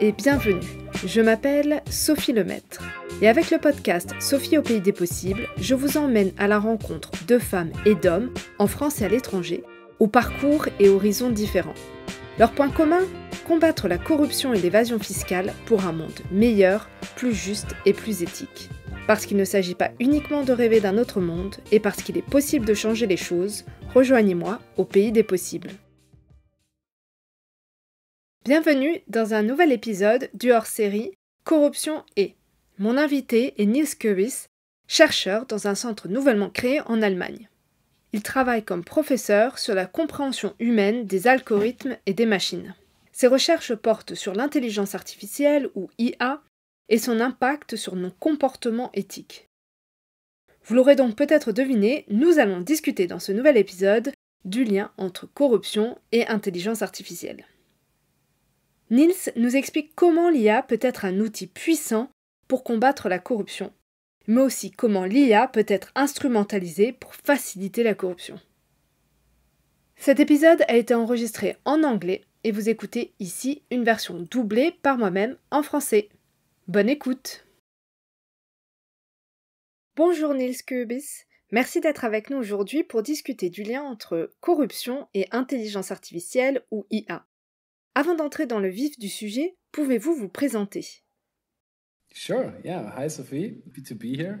et bienvenue. Je m'appelle Sophie Lemaître. Et avec le podcast Sophie au pays des possibles, je vous emmène à la rencontre de femmes et d'hommes, en France et à l'étranger, aux parcours et horizons différents. Leur point commun Combattre la corruption et l'évasion fiscale pour un monde meilleur, plus juste et plus éthique. Parce qu'il ne s'agit pas uniquement de rêver d'un autre monde, et parce qu'il est possible de changer les choses, rejoignez-moi au pays des possibles. Bienvenue dans un nouvel épisode du hors-série Corruption et. Mon invité est Nils Kuris, chercheur dans un centre nouvellement créé en Allemagne. Il travaille comme professeur sur la compréhension humaine des algorithmes et des machines. Ses recherches portent sur l'intelligence artificielle ou IA et son impact sur nos comportements éthiques. Vous l'aurez donc peut-être deviné, nous allons discuter dans ce nouvel épisode du lien entre corruption et intelligence artificielle. Niels nous explique comment l'IA peut être un outil puissant pour combattre la corruption, mais aussi comment l'IA peut être instrumentalisée pour faciliter la corruption. Cet épisode a été enregistré en anglais et vous écoutez ici une version doublée par moi-même en français. Bonne écoute Bonjour Niels Kubis, merci d'être avec nous aujourd'hui pour discuter du lien entre corruption et intelligence artificielle ou IA. Avant d'entrer dans le vif du sujet, pouvez-vous vous présenter Sure, yeah. Hi Sophie, here.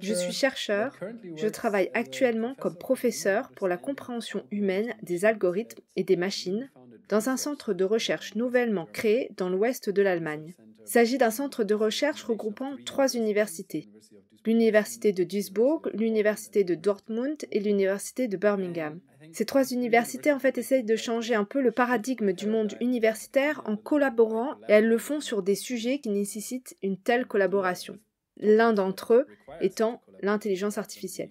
Je suis chercheur. Je travaille actuellement comme professeur pour la compréhension humaine des algorithmes et des machines dans un centre de recherche nouvellement créé dans l'ouest de l'Allemagne. Il s'agit d'un centre de recherche regroupant trois universités, l'université de Duisburg, l'université de Dortmund et l'université de Birmingham. Ces trois universités, en fait, essayent de changer un peu le paradigme du monde universitaire en collaborant, et elles le font sur des sujets qui nécessitent une telle collaboration. L'un d'entre eux étant l'intelligence artificielle.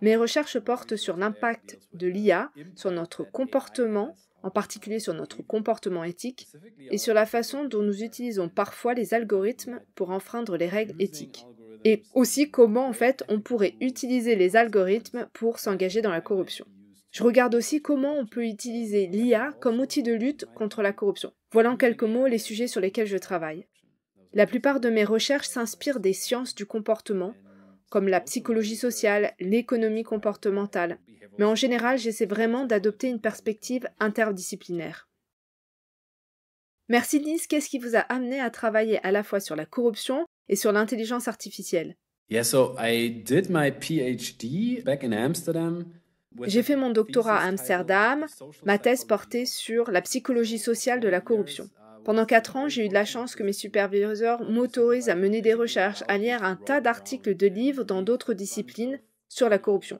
Mes recherches portent sur l'impact de l'IA sur notre comportement, en particulier sur notre comportement éthique, et sur la façon dont nous utilisons parfois les algorithmes pour enfreindre les règles éthiques. Et aussi comment en fait on pourrait utiliser les algorithmes pour s'engager dans la corruption. Je regarde aussi comment on peut utiliser l'IA comme outil de lutte contre la corruption. Voilà en quelques mots les sujets sur lesquels je travaille. La plupart de mes recherches s'inspirent des sciences du comportement, comme la psychologie sociale, l'économie comportementale, mais en général j'essaie vraiment d'adopter une perspective interdisciplinaire. Merci Nice, qu'est-ce qui vous a amené à travailler à la fois sur la corruption et sur l'intelligence artificielle Yeah, so I did my PhD back in Amsterdam. J'ai fait mon doctorat à Amsterdam. Ma thèse portait sur la psychologie sociale de la corruption. Ah, Pendant quatre ans, j'ai eu de la chance que mes superviseurs m'autorisent à mener des recherches, à lire un tas d'articles de livres dans d'autres disciplines sur la corruption.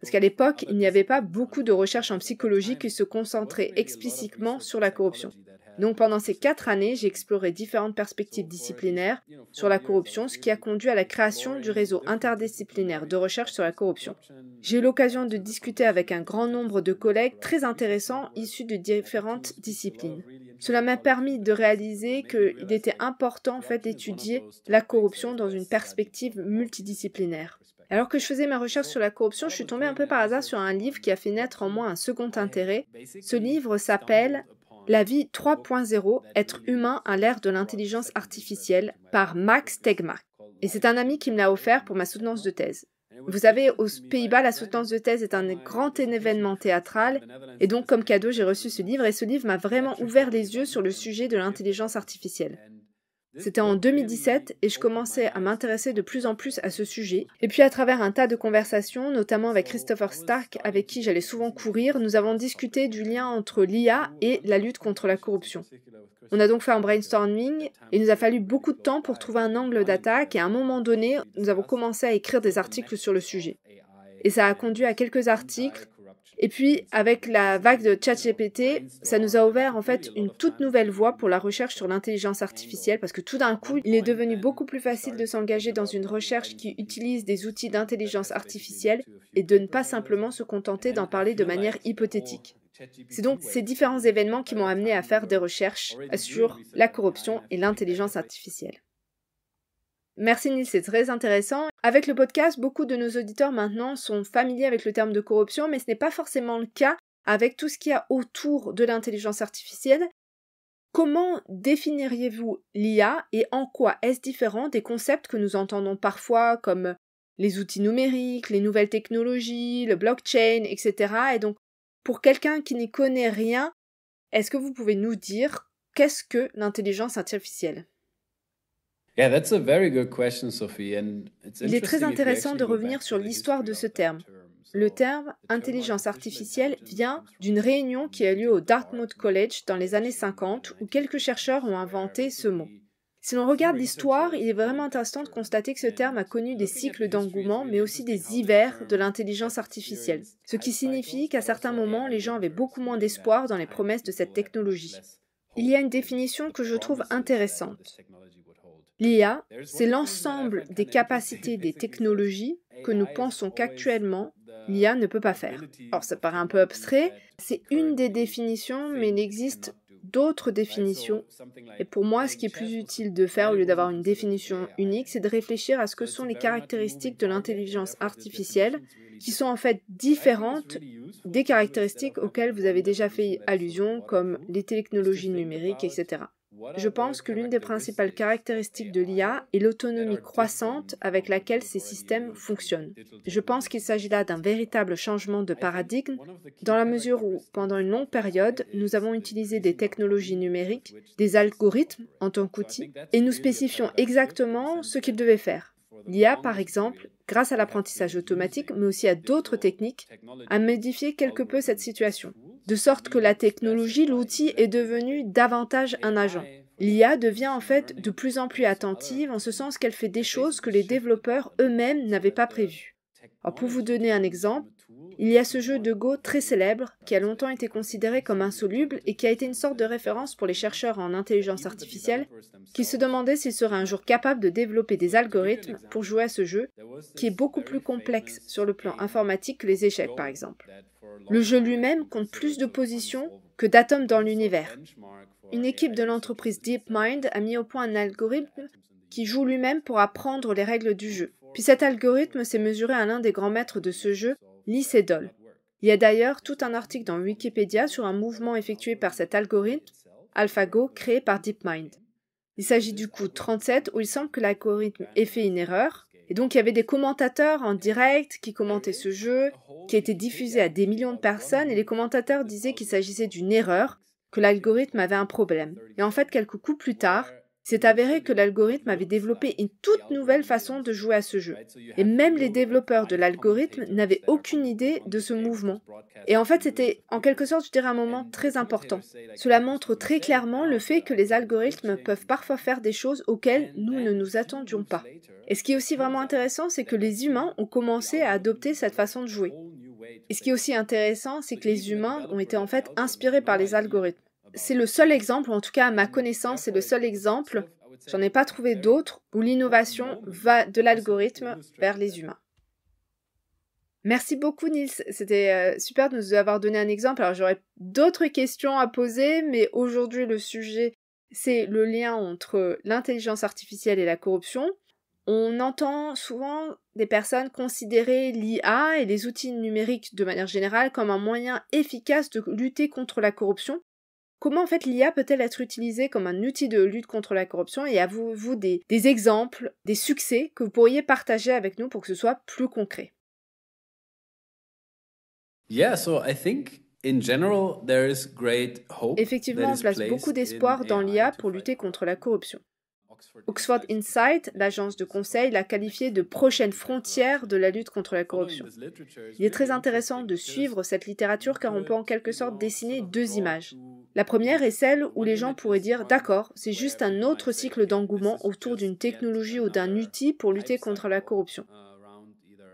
Parce qu'à l'époque, il n'y avait pas beaucoup de recherches en psychologie qui se concentraient explicitement sur la corruption. Donc pendant ces quatre années, j'ai exploré différentes perspectives disciplinaires sur la corruption, ce qui a conduit à la création du réseau interdisciplinaire de recherche sur la corruption. J'ai eu l'occasion de discuter avec un grand nombre de collègues très intéressants issus de différentes disciplines. Cela m'a permis de réaliser qu'il était important en fait d'étudier la corruption dans une perspective multidisciplinaire. Alors que je faisais ma recherche sur la corruption, je suis tombé un peu par hasard sur un livre qui a fait naître en moi un second intérêt. Ce livre s'appelle la vie 3.0, être humain à l'ère de l'intelligence artificielle, par Max Tegmark. Et c'est un ami qui me l'a offert pour ma soutenance de thèse. Vous savez, aux Pays-Bas, la soutenance de thèse est un grand événement théâtral, et donc comme cadeau, j'ai reçu ce livre, et ce livre m'a vraiment ouvert les yeux sur le sujet de l'intelligence artificielle. C'était en 2017 et je commençais à m'intéresser de plus en plus à ce sujet. Et puis à travers un tas de conversations, notamment avec Christopher Stark, avec qui j'allais souvent courir, nous avons discuté du lien entre l'IA et la lutte contre la corruption. On a donc fait un brainstorming et il nous a fallu beaucoup de temps pour trouver un angle d'attaque et à un moment donné, nous avons commencé à écrire des articles sur le sujet. Et ça a conduit à quelques articles et puis, avec la vague de ChatGPT, ça nous a ouvert en fait une toute nouvelle voie pour la recherche sur l'intelligence artificielle, parce que tout d'un coup, il est devenu beaucoup plus facile de s'engager dans une recherche qui utilise des outils d'intelligence artificielle et de ne pas simplement se contenter d'en parler de manière hypothétique. C'est donc ces différents événements qui m'ont amené à faire des recherches sur la corruption et l'intelligence artificielle. Merci Nils, c'est très intéressant. Avec le podcast, beaucoup de nos auditeurs maintenant sont familiers avec le terme de corruption, mais ce n'est pas forcément le cas avec tout ce qu'il y a autour de l'intelligence artificielle. Comment définiriez-vous l'IA et en quoi est-ce différent des concepts que nous entendons parfois comme les outils numériques, les nouvelles technologies, le blockchain, etc. Et donc, pour quelqu'un qui n'y connaît rien, est-ce que vous pouvez nous dire qu'est-ce que l'intelligence artificielle il est très intéressant de revenir sur l'histoire de ce terme. Le terme intelligence artificielle vient d'une réunion qui a lieu au Dartmouth College dans les années 50 où quelques chercheurs ont inventé ce mot. Si l'on regarde l'histoire, il est vraiment intéressant de constater que ce terme a connu des cycles d'engouement, mais aussi des hivers de l'intelligence artificielle, ce qui signifie qu'à certains moments, les gens avaient beaucoup moins d'espoir dans les promesses de cette technologie. Il y a une définition que je trouve intéressante. L'IA, c'est l'ensemble des capacités des technologies que nous pensons qu'actuellement l'IA ne peut pas faire. Or, ça paraît un peu abstrait, c'est une des définitions, mais il existe d'autres définitions. Et pour moi, ce qui est plus utile de faire au lieu d'avoir une définition unique, c'est de réfléchir à ce que sont les caractéristiques de l'intelligence artificielle qui sont en fait différentes des caractéristiques auxquelles vous avez déjà fait allusion, comme les technologies numériques, etc. Je pense que l'une des principales caractéristiques de l'IA est l'autonomie croissante avec laquelle ces systèmes fonctionnent. Je pense qu'il s'agit là d'un véritable changement de paradigme dans la mesure où, pendant une longue période, nous avons utilisé des technologies numériques, des algorithmes en tant qu'outils, et nous spécifions exactement ce qu'ils devaient faire. L'IA, par exemple, grâce à l'apprentissage automatique, mais aussi à d'autres techniques, a modifié quelque peu cette situation de sorte que la technologie, l'outil est devenu davantage un agent. L'IA devient en fait de plus en plus attentive en ce sens qu'elle fait des choses que les développeurs eux-mêmes n'avaient pas prévues. pour vous donner un exemple, il y a ce jeu de Go très célèbre qui a longtemps été considéré comme insoluble et qui a été une sorte de référence pour les chercheurs en intelligence artificielle qui se demandaient s'ils seraient un jour capables de développer des algorithmes pour jouer à ce jeu qui est beaucoup plus complexe sur le plan informatique que les échecs par exemple. Le jeu lui-même compte plus de positions que d'atomes dans l'univers. Une équipe de l'entreprise DeepMind a mis au point un algorithme qui joue lui-même pour apprendre les règles du jeu. Puis cet algorithme s'est mesuré à l'un des grands maîtres de ce jeu, Lee Sedol. Il y a d'ailleurs tout un article dans Wikipédia sur un mouvement effectué par cet algorithme, AlphaGo, créé par DeepMind. Il s'agit du coup 37 où il semble que l'algorithme ait fait une erreur, et donc il y avait des commentateurs en direct qui commentaient ce jeu, qui a été diffusé à des millions de personnes, et les commentateurs disaient qu'il s'agissait d'une erreur, que l'algorithme avait un problème. Et en fait, quelques coups plus tard, c'est avéré que l'algorithme avait développé une toute nouvelle façon de jouer à ce jeu. Et même les développeurs de l'algorithme n'avaient aucune idée de ce mouvement. Et en fait, c'était en quelque sorte, je dirais, un moment très important. Cela montre très clairement le fait que les algorithmes peuvent parfois faire des choses auxquelles nous ne nous attendions pas. Et ce qui est aussi vraiment intéressant, c'est que les humains ont commencé à adopter cette façon de jouer. Et ce qui est aussi intéressant, c'est que les humains ont été en fait inspirés par les algorithmes. Ah bah c'est le seul exemple, en tout cas à ma connaissance, c'est le seul exemple, j'en ai pas trouvé eh d'autres, où l'innovation va de l'algorithme vers les humains. Merci beaucoup Nils, c'était euh, super de nous avoir donné un exemple. Alors j'aurais d'autres questions à poser, mais aujourd'hui le sujet c'est le lien entre l'intelligence artificielle et la corruption. On entend souvent des personnes considérer l'IA et les outils numériques de manière générale comme un moyen efficace de lutter contre la corruption, Comment en fait l'IA peut-elle être utilisée comme un outil de lutte contre la corruption et avez-vous des, exemples, des succès que vous pourriez partager avec nous pour que ce soit plus concret Effectivement, on place beaucoup d'espoir dans l'IA pour lutter contre la corruption. Oxford Insight, l'agence de conseil, l'a qualifié de prochaine frontière de la lutte contre la corruption. Il est très intéressant de suivre cette littérature car on peut en quelque sorte dessiner deux images. La première est celle où les gens pourraient dire d'accord, c'est juste un autre cycle d'engouement autour d'une technologie ou d'un outil pour lutter contre la corruption. Uh,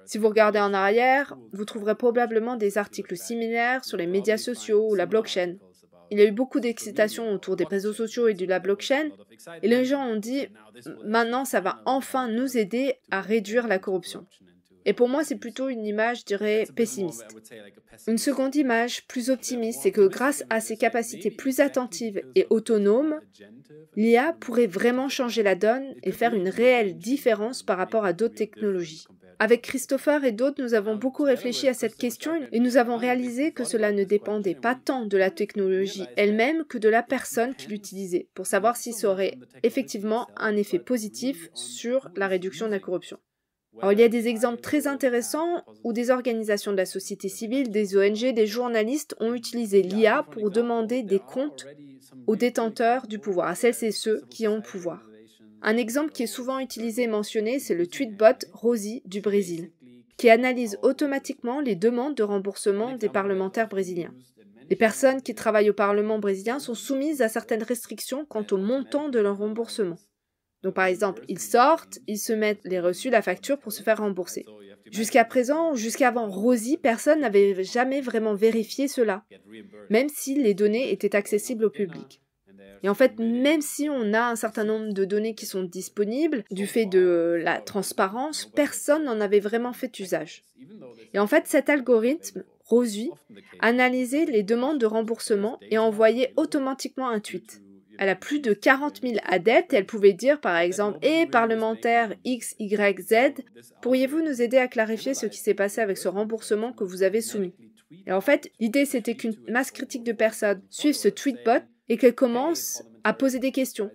si vous regardez en arrière, vous trouverez probablement des articles similaires sur les médias sociaux ou la blockchain. Il y a eu beaucoup d'excitation autour des réseaux sociaux et de la blockchain, et les gens ont dit, maintenant ça va enfin nous aider à réduire la corruption. Et pour moi, c'est plutôt une image, je dirais, pessimiste. Une seconde image, plus optimiste, c'est que grâce à ses capacités plus attentives et autonomes, l'IA pourrait vraiment changer la donne et faire une réelle différence par rapport à d'autres technologies. Avec Christopher et d'autres, nous avons ah, beaucoup réfléchi à cette question et nous avons réalisé que cela ne dépendait pas tant de la technologie elle-même que de la personne qui l'utilisait, pour savoir si ça aurait effectivement un effet positif sur la réduction de la corruption. Alors, il y a des exemples très intéressants où des organisations de la société civile, des ONG, des journalistes ont utilisé l'IA pour demander des comptes aux détenteurs du pouvoir, à ah, celles et ceux qui ont le pouvoir. Un exemple qui est souvent utilisé et mentionné, c'est le tweetbot Rosie du Brésil, qui analyse automatiquement les demandes de remboursement des parlementaires brésiliens. Les personnes qui travaillent au Parlement brésilien sont soumises à certaines restrictions quant au montant de leur remboursement. Donc par exemple, ils sortent, ils se mettent les reçus, la facture pour se faire rembourser. Jusqu'à présent, jusqu'avant Rosie, personne n'avait jamais vraiment vérifié cela, même si les données étaient accessibles au public. Et en fait, même si on a un certain nombre de données qui sont disponibles, du fait de la transparence, personne n'en avait vraiment fait usage. Et en fait, cet algorithme, ROSUI, analysait les demandes de remboursement et envoyait automatiquement un tweet. Elle a plus de 40 000 adeptes et elle pouvait dire par exemple et eh, parlementaire X, Y, Z, pourriez-vous nous aider à clarifier ce qui s'est passé avec ce remboursement que vous avez soumis Et en fait, l'idée c'était qu'une masse critique de personnes suive ce tweetbot et qu'elle commence à poser des questions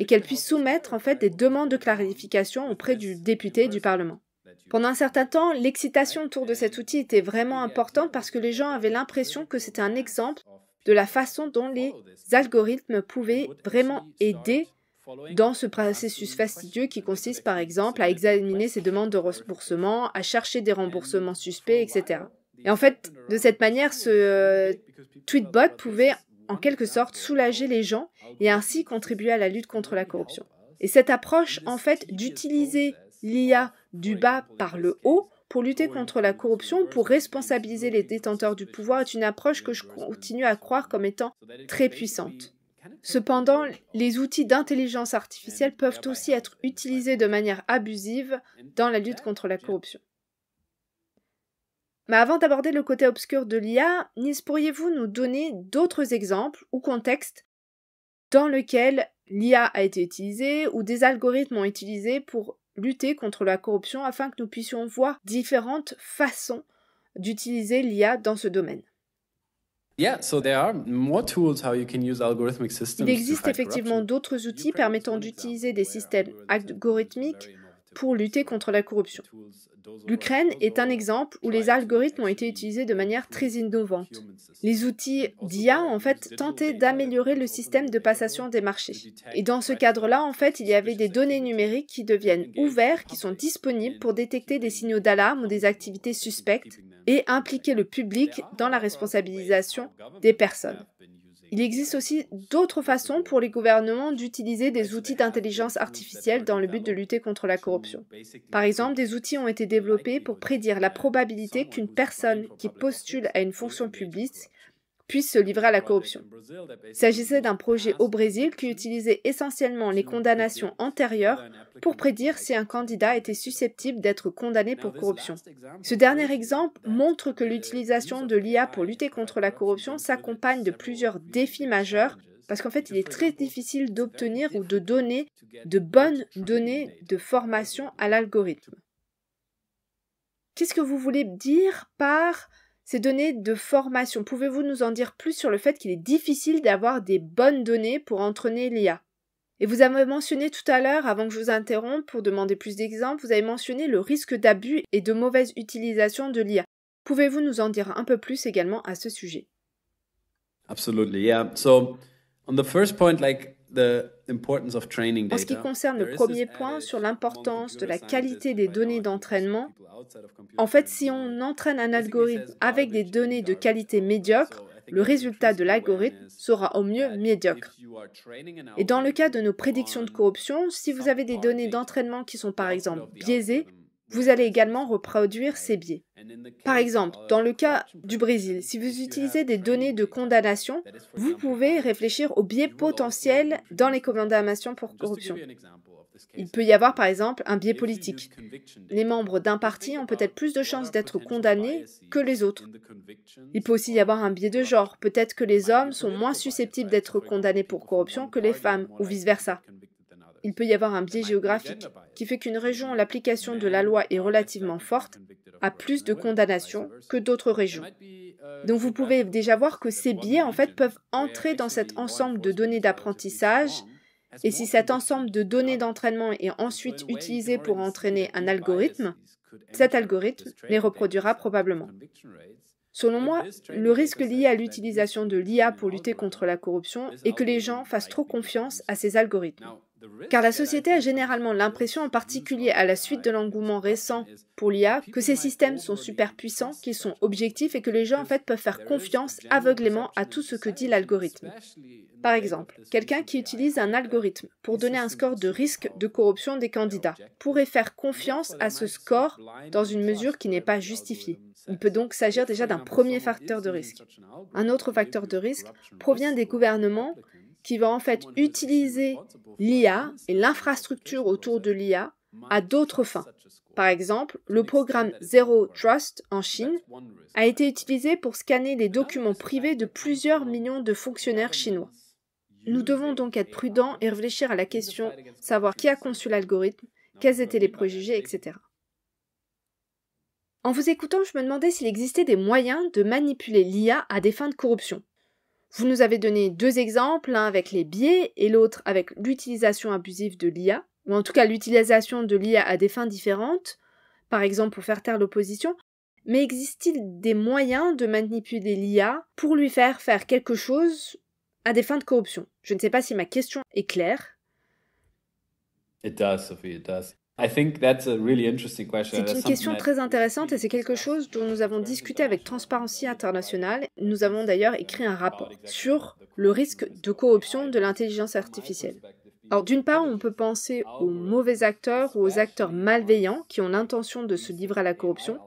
et qu'elle puisse soumettre en fait des demandes de clarification auprès du député du Parlement. Pendant un certain temps, l'excitation autour de cet outil était vraiment importante parce que les gens avaient l'impression que c'était un exemple de la façon dont les algorithmes pouvaient vraiment aider dans ce processus fastidieux qui consiste par exemple à examiner ces demandes de remboursement, à chercher des remboursements suspects, etc. Et en fait, de cette manière, ce euh, tweetbot pouvait en quelque sorte soulager les gens et ainsi contribuer à la lutte contre la corruption. Et cette approche, en fait, d'utiliser l'IA du bas par le haut pour lutter contre la corruption, pour responsabiliser les détenteurs du pouvoir, est une approche que je continue à croire comme étant très puissante. Cependant, les outils d'intelligence artificielle peuvent aussi être utilisés de manière abusive dans la lutte contre la corruption. Mais avant d'aborder le côté obscur de l'IA, nice pourriez-vous nous donner d'autres exemples ou contextes dans lesquels l'IA a été utilisée ou des algorithmes ont été utilisés pour lutter contre la corruption afin que nous puissions voir différentes façons d'utiliser l'IA dans ce domaine il existe effectivement d'autres outils permettant d'utiliser des systèmes algorithmiques pour lutter contre la corruption. L'Ukraine est un exemple où les algorithmes ont été utilisés de manière très innovante. Les outils d'IA ont en fait tenté d'améliorer le système de passation des marchés. Et dans ce cadre-là, en fait, il y avait des données numériques qui deviennent ouvertes, qui sont disponibles pour détecter des signaux d'alarme ou des activités suspectes et impliquer le public dans la responsabilisation des personnes. Il existe aussi d'autres façons pour les gouvernements d'utiliser des outils d'intelligence artificielle dans le but de lutter contre la corruption. Par exemple, des outils ont été développés pour prédire la probabilité qu'une personne qui postule à une fonction publique puissent se livrer à la corruption. Il s'agissait d'un projet au Brésil qui utilisait essentiellement les condamnations antérieures pour prédire si un candidat était susceptible d'être condamné pour corruption. Ce dernier exemple montre que l'utilisation de l'IA pour lutter contre la corruption s'accompagne de plusieurs défis majeurs parce qu'en fait, il est très difficile d'obtenir ou de donner de bonnes données de formation à l'algorithme. Qu'est-ce que vous voulez dire par ces données de formation, pouvez-vous nous en dire plus sur le fait qu'il est difficile d'avoir des bonnes données pour entraîner l'IA Et vous avez mentionné tout à l'heure, avant que je vous interrompe pour demander plus d'exemples, vous avez mentionné le risque d'abus et de mauvaise utilisation de l'IA. Pouvez-vous nous en dire un peu plus également à ce sujet Absolutely, yeah. So, on the first point, like en ce qui concerne le premier point sur l'importance de la qualité des données d'entraînement, en fait, si on entraîne un algorithme oh, avec des données de qualité médiocre, le résultat de l'algorithme sera au mieux médiocre. Et dans le cas de nos prédictions de corruption, si vous avez des données d'entraînement qui sont par exemple biaisées, vous allez également reproduire ces biais. Par exemple, dans le cas du Brésil, si vous utilisez des données de condamnation, vous pouvez réfléchir aux biais potentiels dans les condamnations pour corruption. Il peut y avoir par exemple un biais politique. Les membres d'un parti ont peut-être plus de chances d'être condamnés que les autres. Il peut aussi y avoir un biais de genre. Peut-être que les hommes sont moins susceptibles d'être condamnés pour corruption que les femmes, ou vice-versa il peut y avoir un biais géographique qui fait qu'une région où l'application de la loi est relativement forte a plus de condamnations que d'autres régions. Donc vous pouvez déjà voir que ces biais en fait peuvent entrer dans cet ensemble de données d'apprentissage et si cet ensemble de données d'entraînement est ensuite utilisé pour entraîner un algorithme, cet algorithme les reproduira probablement. Selon moi, le risque lié à l'utilisation de l'IA pour lutter contre la corruption est que les gens fassent trop confiance à ces algorithmes. Car la société a généralement l'impression, en particulier à la suite de l'engouement récent pour l'IA, que ces systèmes sont super puissants, qu'ils sont objectifs et que les gens en fait peuvent faire confiance aveuglément à tout ce que dit l'algorithme. Par exemple, quelqu'un qui utilise un algorithme pour donner un score de risque de corruption des candidats pourrait faire confiance à ce score dans une mesure qui n'est pas justifiée. Il peut donc s'agir déjà d'un premier facteur de risque. Un autre facteur de risque provient des gouvernements qui va en fait utiliser l'IA et l'infrastructure autour de l'IA à d'autres fins. Par exemple, le programme Zero Trust en Chine a été utilisé pour scanner les documents privés de plusieurs millions de fonctionnaires chinois. Nous devons donc être prudents et réfléchir à la question, savoir qui a conçu l'algorithme, quels étaient les préjugés, etc. En vous écoutant, je me demandais s'il existait des moyens de manipuler l'IA à des fins de corruption, vous nous avez donné deux exemples, l'un avec les biais et l'autre avec l'utilisation abusive de l'IA, ou en tout cas l'utilisation de l'IA à des fins différentes, par exemple pour faire taire l'opposition, mais existe-t-il des moyens de manipuler l'IA pour lui faire faire quelque chose à des fins de corruption Je ne sais pas si ma question est claire. C'est une question très intéressante et c'est quelque chose dont nous avons discuté avec Transparency International. Nous avons d'ailleurs écrit un rapport sur le risque de corruption de l'intelligence artificielle. Alors d'une part, on peut penser aux mauvais acteurs ou aux acteurs malveillants qui ont l'intention de se livrer à la corruption.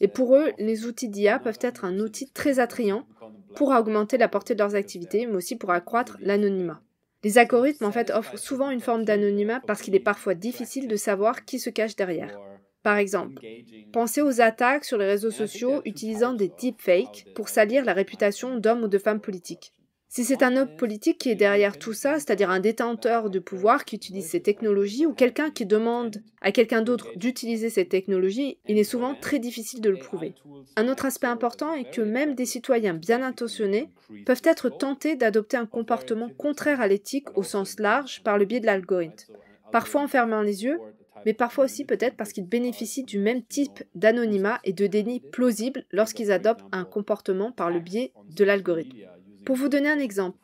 Et pour eux, les outils d'IA peuvent être un outil très attrayant pour augmenter la portée de leurs activités, mais aussi pour accroître l'anonymat. Les algorithmes en fait offrent souvent une forme d'anonymat parce qu'il est parfois difficile de savoir qui se cache derrière. Par exemple, pensez aux attaques sur les réseaux sociaux utilisant des deepfakes pour salir la réputation d'hommes ou de femmes politiques. Si c'est un homme politique qui est derrière tout ça, c'est-à-dire un détenteur de pouvoir qui utilise ces technologies ou quelqu'un qui demande à quelqu'un d'autre d'utiliser ces technologies, il est souvent très difficile de le prouver. Un autre aspect important est que même des citoyens bien intentionnés peuvent être tentés d'adopter un comportement contraire à l'éthique au sens large par le biais de l'algorithme, parfois en fermant les yeux, mais parfois aussi peut-être parce qu'ils bénéficient du même type d'anonymat et de déni plausible lorsqu'ils adoptent un comportement par le biais de l'algorithme. Pour vous donner un exemple,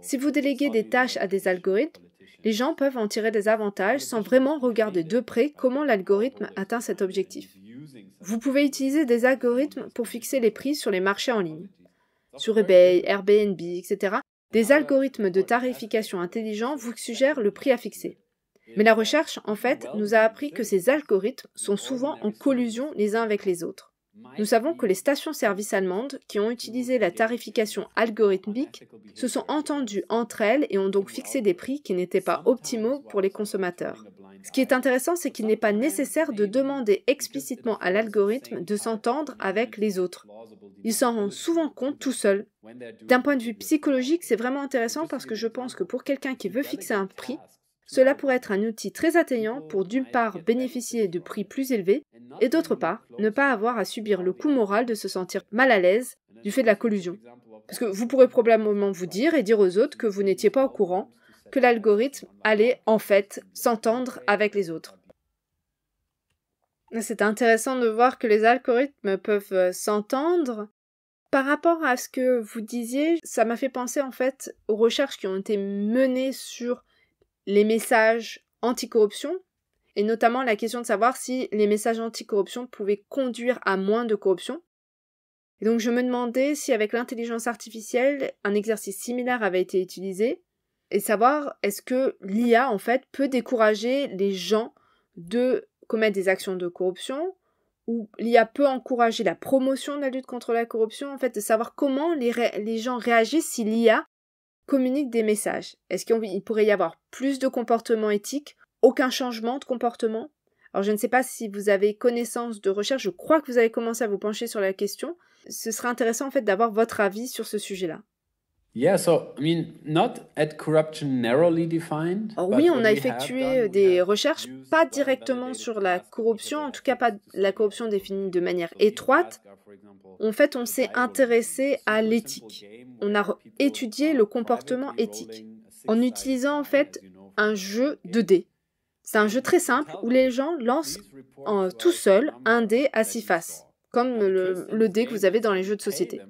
si vous déléguez des tâches à des algorithmes, les gens peuvent en tirer des avantages sans vraiment regarder de près comment l'algorithme atteint cet objectif. Vous pouvez utiliser des algorithmes pour fixer les prix sur les marchés en ligne. Sur eBay, Airbnb, etc., des algorithmes de tarification intelligents vous suggèrent le prix à fixer. Mais la recherche, en fait, nous a appris que ces algorithmes sont souvent en collusion les uns avec les autres. Nous savons que les stations-service allemandes qui ont utilisé la tarification algorithmique se sont entendues entre elles et ont donc fixé des prix qui n'étaient pas optimaux pour les consommateurs. Ce qui est intéressant, c'est qu'il n'est pas nécessaire de demander explicitement à l'algorithme de s'entendre avec les autres. Ils s'en rendent souvent compte tout seul. D'un point de vue psychologique, c'est vraiment intéressant parce que je pense que pour quelqu'un qui veut fixer un prix, cela pourrait être un outil très atteignant pour d'une part bénéficier de prix plus élevés et d'autre part ne pas avoir à subir le coût moral de se sentir mal à l'aise du fait de la collusion. Parce que vous pourrez probablement vous dire et dire aux autres que vous n'étiez pas au courant que l'algorithme allait en fait s'entendre avec les autres. C'est intéressant de voir que les algorithmes peuvent euh, s'entendre. Par rapport à ce que vous disiez, ça m'a fait penser en fait aux recherches qui ont été menées sur les messages anticorruption et notamment la question de savoir si les messages anticorruption pouvaient conduire à moins de corruption. Et donc je me demandais si avec l'intelligence artificielle, un exercice similaire avait été utilisé et savoir est-ce que l'IA en fait peut décourager les gens de commettre des actions de corruption ou l'IA peut encourager la promotion de la lutte contre la corruption, en fait, de savoir comment les, les gens réagissent si l'IA Communique des messages Est-ce qu'il pourrait y avoir plus de comportements éthiques Aucun changement de comportement alors je ne sais pas si vous avez connaissance de recherche, je crois que vous avez commencé à vous pencher sur la question. Ce serait intéressant en fait d'avoir votre avis sur ce sujet-là. Yeah, oh oui, on a effectué des recherches, pas directement sur la corruption, en tout cas pas la corruption définie de manière étroite. En fait, on s'est intéressé à l'éthique. On a étudié le comportement éthique en utilisant en fait un jeu de dés. C'est un jeu très simple où les gens lancent en, tout seuls un dé à six faces, comme le dé que vous avez dans les jeux de société.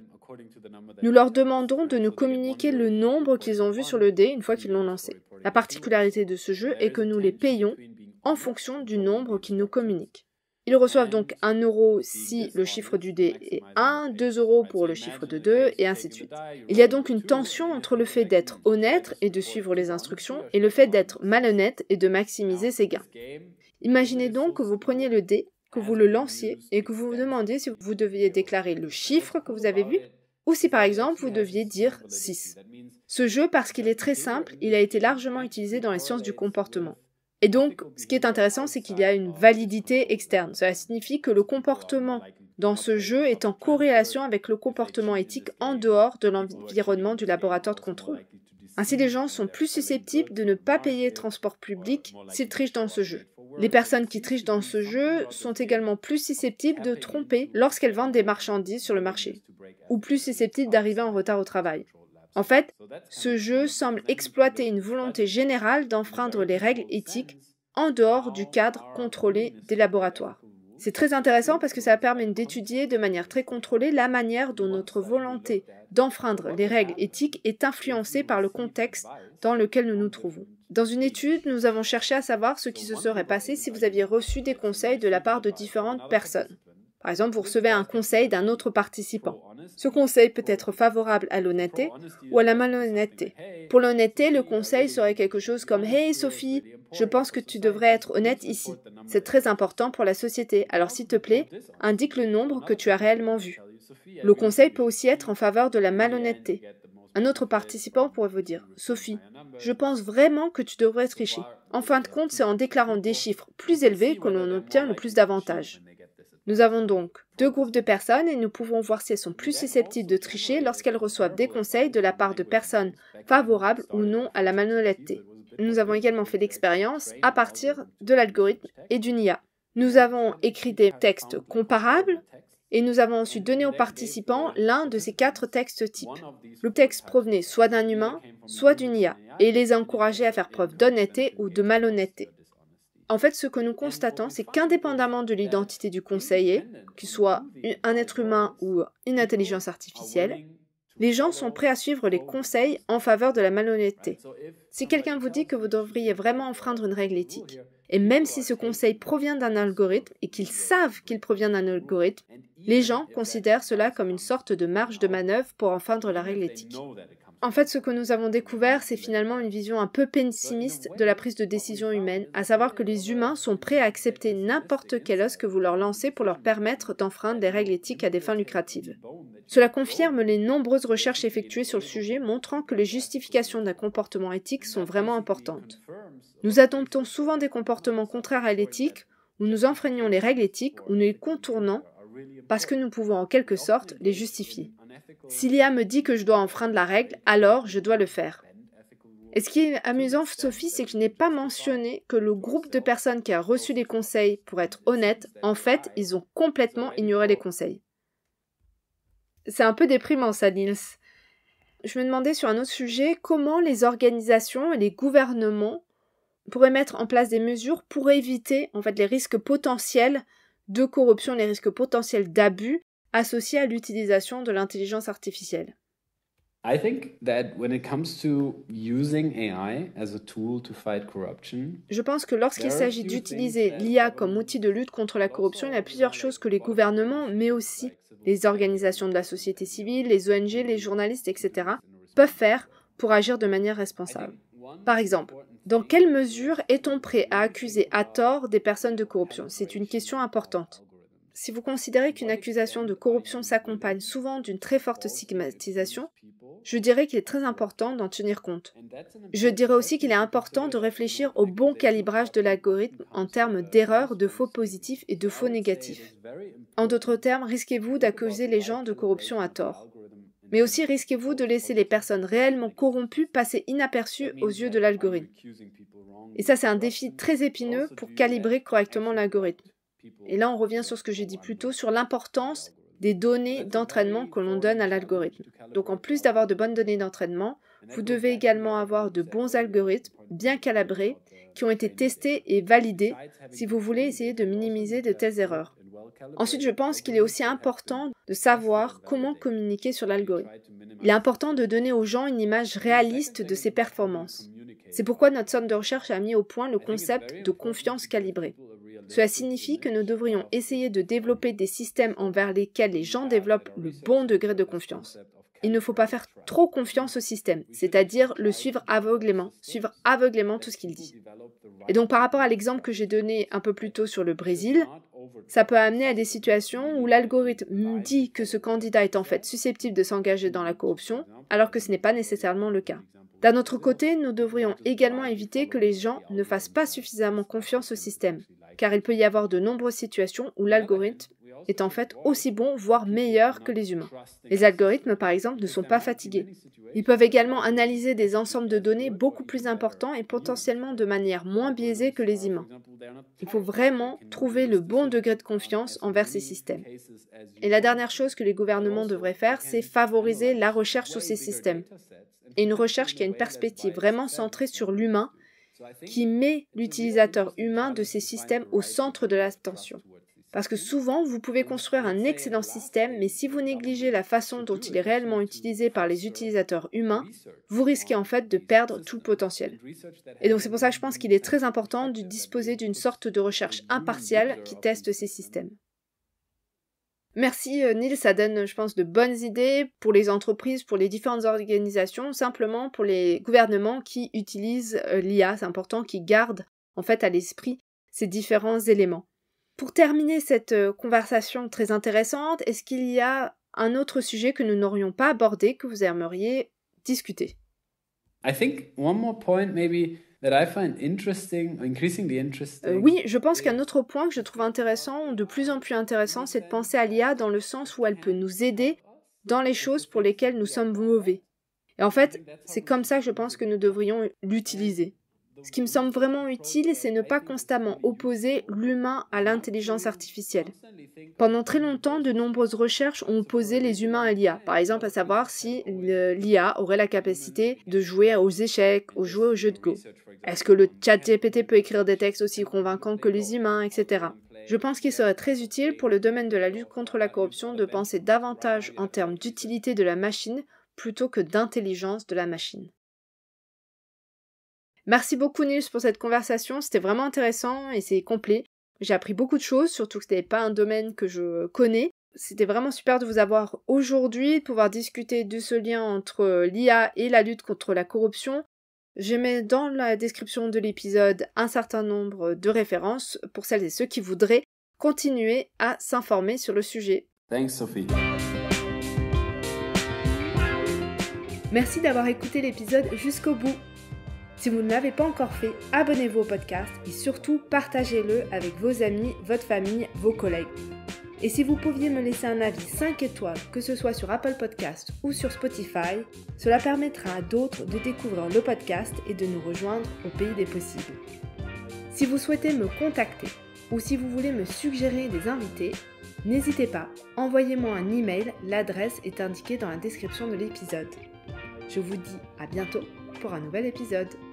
Nous leur demandons de nous communiquer le nombre qu'ils ont vu sur le dé une fois qu'ils l'ont lancé. La particularité de ce jeu est que nous les payons en fonction du nombre qu'ils nous communiquent. Ils reçoivent donc 1 euro si le chiffre du dé est 1, 2 euros pour le chiffre de 2, et ainsi de suite. Il y a donc une tension entre le fait d'être honnête et de suivre les instructions, et le fait d'être malhonnête et de maximiser ses gains. Imaginez donc que vous preniez le dé, que vous le lanciez, et que vous vous demandiez si vous deviez déclarer le chiffre que vous avez vu, ou si par exemple vous deviez dire 6. Ce jeu, parce qu'il est très simple, il a été largement utilisé dans les sciences du comportement. Et donc, ce qui est intéressant, c'est qu'il y a une validité externe. Cela signifie que le comportement dans ce jeu est en corrélation avec le comportement éthique en dehors de l'environnement du laboratoire de contrôle. Ainsi, les gens sont plus susceptibles de ne pas payer transport public s'ils trichent dans ce jeu. Les personnes qui trichent dans ce jeu sont également plus susceptibles de tromper lorsqu'elles vendent des marchandises sur le marché ou plus susceptibles d'arriver en retard au travail. En fait, ce jeu semble exploiter une volonté générale d'enfreindre les règles éthiques en dehors du cadre contrôlé des laboratoires. C'est très intéressant parce que ça permet d'étudier de manière très contrôlée la manière dont notre volonté d'enfreindre les règles éthiques est influencée par le contexte dans lequel nous nous trouvons. Dans une étude, nous avons cherché à savoir ce qui se serait passé si vous aviez reçu des conseils de la part de différentes personnes. Par exemple, vous recevez un conseil d'un autre participant. Ce conseil peut être favorable à l'honnêteté ou à la malhonnêteté. Pour l'honnêteté, le conseil serait quelque chose comme ⁇ Hey Sophie, je pense que tu devrais être honnête ici. C'est très important pour la société, alors s'il te plaît, indique le nombre que tu as réellement vu. ⁇ Le conseil peut aussi être en faveur de la malhonnêteté. Un autre participant pourrait vous dire ⁇ Sophie, je pense vraiment que tu devrais tricher. En fin de compte, c'est en déclarant des chiffres plus élevés que l'on obtient le plus d'avantages. Nous avons donc deux groupes de personnes et nous pouvons voir si elles sont plus susceptibles de tricher lorsqu'elles reçoivent des conseils de la part de personnes favorables ou non à la malhonnêteté. Nous avons également fait l'expérience à partir de l'algorithme et d'une IA. Nous avons écrit des textes comparables et nous avons ensuite donné aux participants l'un de ces quatre textes types. Le texte provenait soit d'un humain, soit d'une IA, et les a encouragés à faire preuve d'honnêteté ou de malhonnêteté. En fait, ce que nous constatons, c'est qu'indépendamment de l'identité du conseiller, qu'il soit un être humain ou une intelligence artificielle, les gens sont prêts à suivre les conseils en faveur de la malhonnêteté. Si quelqu'un vous dit que vous devriez vraiment enfreindre une règle éthique, et même si ce conseil provient d'un algorithme et qu'ils savent qu'il provient d'un algorithme, les gens considèrent cela comme une sorte de marge de manœuvre pour enfreindre la règle éthique. En fait, ce que nous avons découvert, c'est finalement une vision un peu pessimiste de la prise de décision humaine, à savoir que les humains sont prêts à accepter n'importe quel os que vous leur lancez pour leur permettre d'enfreindre des règles éthiques à des fins lucratives. Cela confirme les nombreuses recherches effectuées sur le sujet montrant que les justifications d'un comportement éthique sont vraiment importantes. Nous adoptons souvent des comportements contraires à l'éthique, où nous enfreignons les règles éthiques, ou nous les contournons parce que nous pouvons en quelque sorte les justifier. Si l'IA me dit que je dois enfreindre la règle, alors je dois le faire. Et ce qui est amusant, Sophie, c'est que je n'ai pas mentionné que le groupe de personnes qui a reçu des conseils, pour être honnête, en fait, ils ont complètement ignoré les conseils. C'est un peu déprimant, ça, Nils. Je me demandais sur un autre sujet comment les organisations et les gouvernements pourraient mettre en place des mesures pour éviter en fait les risques potentiels de corruption et les risques potentiels d'abus associés à l'utilisation de l'intelligence artificielle je pense que lorsqu'il s'agit d'utiliser l'IA comme outil de lutte contre la corruption, il y a plusieurs choses que les gouvernements, mais aussi les organisations de la société civile, les ONG, les journalistes, etc., peuvent faire pour agir de manière responsable. Par exemple, dans quelle mesure est-on prêt à accuser à tort des personnes de corruption C'est une question importante. Si vous considérez qu'une accusation de corruption s'accompagne souvent d'une très forte stigmatisation, je dirais qu'il est très important d'en tenir compte. Je dirais aussi qu'il est important de réfléchir au bon calibrage de l'algorithme en termes d'erreurs, de faux positifs et de faux négatifs. En d'autres termes, risquez-vous d'accuser les gens de corruption à tort mais aussi risquez-vous de laisser les personnes réellement corrompues passer inaperçues aux yeux de uh, l'algorithme. Et ça, c'est un défi très épineux pour calibrer correctement l'algorithme. Et là, on revient sur ce que j'ai dit plus tôt, sur l'importance des données d'entraînement que l'on donne à l'algorithme. Donc en plus d'avoir de bonnes données d'entraînement, vous devez également avoir de bons algorithmes bien calibrés uh, qui ont été testés et validés si vous voulez essayer de minimiser de telles erreurs. Ensuite, je pense qu'il est aussi important de savoir comment communiquer sur l'algorithme. Il est important de donner aux gens une image réaliste de ses performances. C'est pourquoi notre centre de recherche a mis au point le concept de confiance calibrée. Cela signifie que nous devrions essayer de développer des systèmes envers lesquels les gens développent le bon degré de confiance. Il ne faut pas faire trop confiance au système, c'est-à-dire le suivre aveuglément, suivre aveuglément tout ce qu'il dit. Et donc par rapport à l'exemple que j'ai donné un peu plus tôt sur le Brésil, ça peut amener à des situations où l'algorithme dit que ce candidat est en fait susceptible de s'engager dans la corruption, alors que ce n'est pas nécessairement le cas. D'un autre côté, nous devrions également éviter que les gens ne fassent pas suffisamment confiance au système, car il peut y avoir de nombreuses situations où l'algorithme est en fait aussi bon, voire meilleur que les humains. Les algorithmes, par exemple, ne sont pas fatigués. Ils peuvent également analyser des ensembles de données beaucoup plus importants et potentiellement de manière moins biaisée que les humains. Il faut vraiment trouver le bon degré de confiance envers ces systèmes. Et la dernière chose que les gouvernements devraient faire, c'est favoriser la recherche sur ces systèmes. Et une recherche qui a une perspective vraiment centrée sur l'humain, qui met l'utilisateur humain de ces systèmes au centre de l'attention. Parce que souvent, vous pouvez construire un excellent système, mais si vous négligez la façon dont il est réellement utilisé par les utilisateurs humains, vous risquez en fait de perdre tout le potentiel. Et donc c'est pour ça que je pense qu'il est très important de disposer d'une sorte de recherche impartiale qui teste ces systèmes. Merci euh, Neil, ça donne, je pense, de bonnes idées pour les entreprises, pour les différentes organisations, simplement pour les gouvernements qui utilisent euh, l'IA. C'est important qu'ils gardent en fait à l'esprit ces différents éléments. Pour terminer cette euh, conversation très intéressante, est-ce qu'il y a un autre sujet que nous n'aurions pas abordé que vous aimeriez discuter oui, je pense qu'un autre point que je trouve intéressant, de plus en plus intéressant, c'est de penser à l'IA dans le sens où elle peut nous aider dans les choses pour lesquelles nous sommes mauvais. Et en fait, c'est comme ça, je pense, que nous devrions l'utiliser. Ce qui me semble vraiment utile, c'est ne pas constamment opposer l'humain à l'intelligence artificielle. Pendant très longtemps, de nombreuses recherches ont opposé les humains à l'IA, par exemple à savoir si l'IA aurait la capacité de jouer aux échecs, ou jouer aux jeux de Go. Est-ce que le chat GPT peut écrire des textes aussi convaincants que les humains, etc. Je pense qu'il serait très utile pour le domaine de la lutte contre la corruption de penser davantage en termes d'utilité de la machine plutôt que d'intelligence de la machine. Merci beaucoup Nils pour cette conversation, c'était vraiment intéressant et c'est complet. J'ai appris beaucoup de choses, surtout que ce n'était pas un domaine que je connais. C'était vraiment super de vous avoir aujourd'hui, de pouvoir discuter de ce lien entre euh, l'IA et la lutte contre la corruption. Je mets dans la description de l'épisode un certain nombre de références pour celles et ceux qui voudraient continuer à s'informer sur le sujet. Thanks Sophie. Merci d'avoir écouté l'épisode jusqu'au bout. Si vous ne l'avez pas encore fait, abonnez-vous au podcast et surtout partagez-le avec vos amis, votre famille, vos collègues. Et si vous pouviez me laisser un avis 5 étoiles, que ce soit sur Apple Podcasts ou sur Spotify, cela permettra à d'autres de découvrir le podcast et de nous rejoindre au pays des possibles. Si vous souhaitez me contacter ou si vous voulez me suggérer des invités, n'hésitez pas, envoyez-moi un email, l'adresse est indiquée dans la description de l'épisode. Je vous dis à bientôt pour un nouvel épisode.